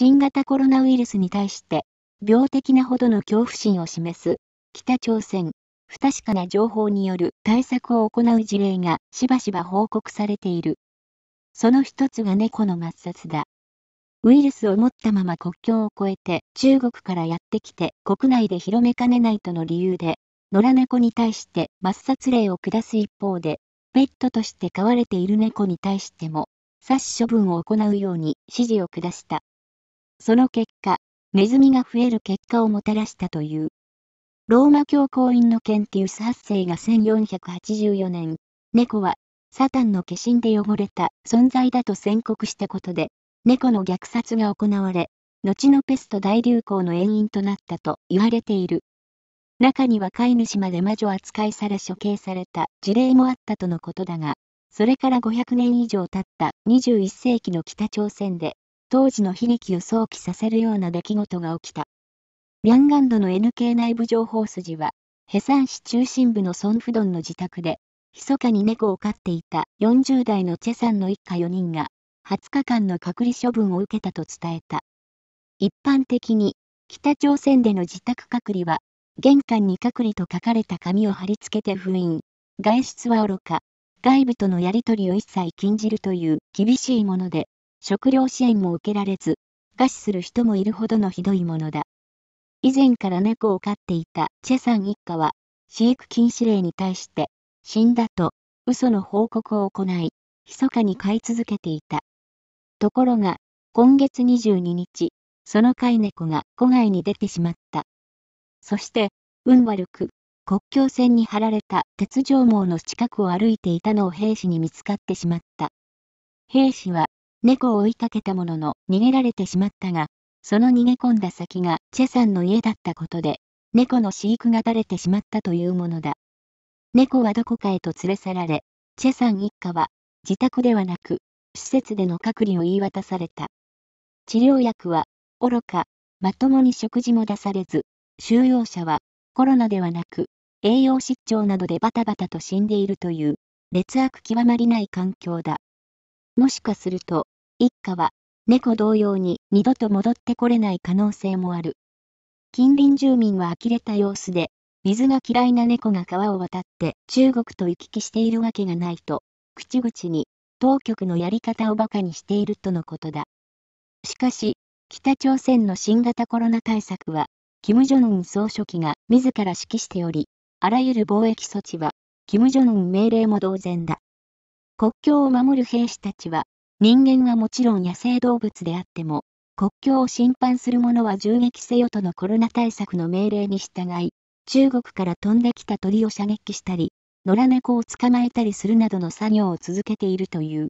新型コロナウイルスに対して、病的なほどの恐怖心を示す、北朝鮮、不確かな情報による対策を行う事例がしばしば報告されている。その一つが猫の抹殺だ。ウイルスを持ったまま国境を越えて中国からやってきて国内で広めかねないとの理由で、野良猫に対して抹殺令を下す一方で、ペットとして飼われている猫に対しても、殺処分を行うように指示を下した。その結果、ネズミが増える結果をもたらしたという。ローマ教皇院のケンティウス8世が1484年、猫は、サタンの化身で汚れた存在だと宣告したことで、猫の虐殺が行われ、後のペスト大流行の原因となったと言われている。中には飼い主まで魔女扱いされ処刑された事例もあったとのことだが、それから500年以上経った21世紀の北朝鮮で、当時の悲劇を想起させるような出来事が起きた。リャンガンドの NK 内部情報筋は、ヘサン市中心部のソンフドンの自宅で、密かに猫を飼っていた40代のチェさんの一家4人が、20日間の隔離処分を受けたと伝えた。一般的に、北朝鮮での自宅隔離は、玄関に隔離と書かれた紙を貼り付けて封印、外出は愚か、外部とのやり取りを一切禁じるという厳しいもので、食料支援も受けられず、餓死する人もいるほどのひどいものだ。以前から猫を飼っていたチェさん一家は、飼育禁止令に対して、死んだと、嘘の報告を行い、密かに飼い続けていた。ところが、今月22日、その飼い猫が戸外に出てしまった。そして、運悪く、国境線に張られた鉄条網の近くを歩いていたのを兵士に見つかってしまった。兵士は猫を追いかけたものの逃げられてしまったが、その逃げ込んだ先がチェさんの家だったことで、猫の飼育が垂れてしまったというものだ。猫はどこかへと連れ去られ、チェさん一家は自宅ではなく、施設での隔離を言い渡された。治療薬は、愚か、まともに食事も出されず、収容者はコロナではなく、栄養失調などでバタバタと死んでいるという、劣悪極まりない環境だ。もしかすると、一家は、猫同様に二度と戻ってこれない可能性もある。近隣住民は呆れた様子で、水が嫌いな猫が川を渡って中国と行き来しているわけがないと、口々に当局のやり方を馬鹿にしているとのことだ。しかし、北朝鮮の新型コロナ対策は、金正恩総書記が自ら指揮しており、あらゆる貿易措置は、金正恩命令も同然だ。国境を守る兵士たちは、人間はもちろん野生動物であっても、国境を侵犯する者は銃撃せよとのコロナ対策の命令に従い、中国から飛んできた鳥を射撃したり、野良猫を捕まえたりするなどの作業を続けているという。